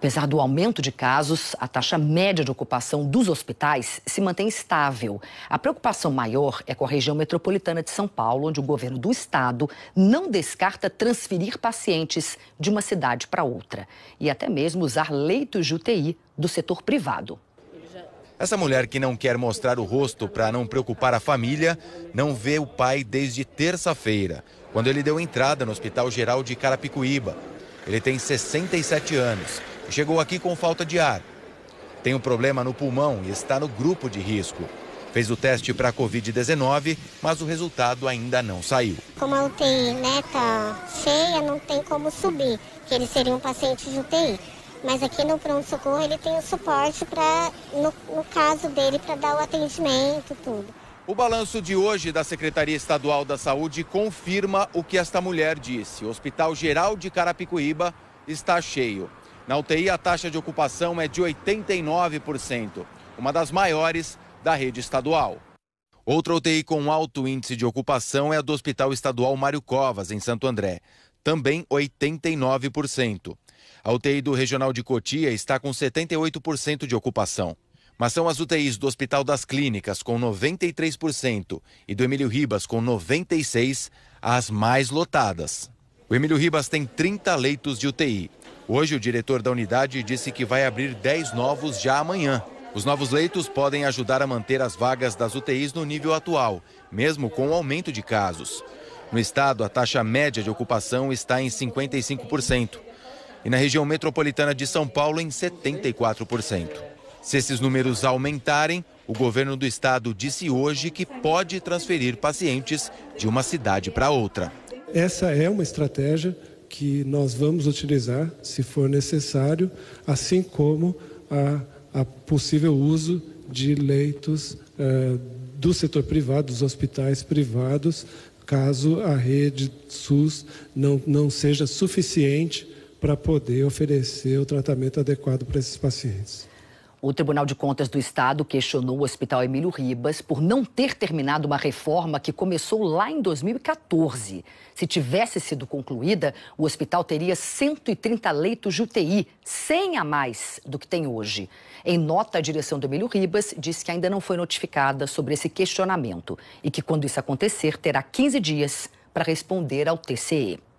Apesar do aumento de casos, a taxa média de ocupação dos hospitais se mantém estável. A preocupação maior é com a região metropolitana de São Paulo, onde o governo do estado não descarta transferir pacientes de uma cidade para outra e até mesmo usar leitos de UTI do setor privado. Essa mulher que não quer mostrar o rosto para não preocupar a família não vê o pai desde terça-feira, quando ele deu entrada no Hospital Geral de Carapicuíba. Ele tem 67 anos Chegou aqui com falta de ar. Tem um problema no pulmão e está no grupo de risco. Fez o teste para a Covid-19, mas o resultado ainda não saiu. Como a UTI está né, cheia, não tem como subir, que ele seria um paciente de UTI. Mas aqui no pronto-socorro ele tem o suporte para, no, no caso dele, para dar o atendimento, tudo. O balanço de hoje da Secretaria Estadual da Saúde confirma o que esta mulher disse. O Hospital Geral de Carapicuíba está cheio. Na UTI, a taxa de ocupação é de 89%, uma das maiores da rede estadual. Outra UTI com alto índice de ocupação é a do Hospital Estadual Mário Covas, em Santo André, também 89%. A UTI do Regional de Cotia está com 78% de ocupação. Mas são as UTIs do Hospital das Clínicas, com 93%, e do Emílio Ribas, com 96%, as mais lotadas. O Emílio Ribas tem 30 leitos de UTI, Hoje, o diretor da unidade disse que vai abrir 10 novos já amanhã. Os novos leitos podem ajudar a manter as vagas das UTIs no nível atual, mesmo com o aumento de casos. No estado, a taxa média de ocupação está em 55%. E na região metropolitana de São Paulo, em 74%. Se esses números aumentarem, o governo do estado disse hoje que pode transferir pacientes de uma cidade para outra. Essa é uma estratégia que nós vamos utilizar, se for necessário, assim como a, a possível uso de leitos eh, do setor privado, dos hospitais privados, caso a rede SUS não, não seja suficiente para poder oferecer o tratamento adequado para esses pacientes. O Tribunal de Contas do Estado questionou o Hospital Emílio Ribas por não ter terminado uma reforma que começou lá em 2014. Se tivesse sido concluída, o hospital teria 130 leitos de UTI, 100 a mais do que tem hoje. Em nota, a direção do Emílio Ribas disse que ainda não foi notificada sobre esse questionamento e que, quando isso acontecer, terá 15 dias para responder ao TCE.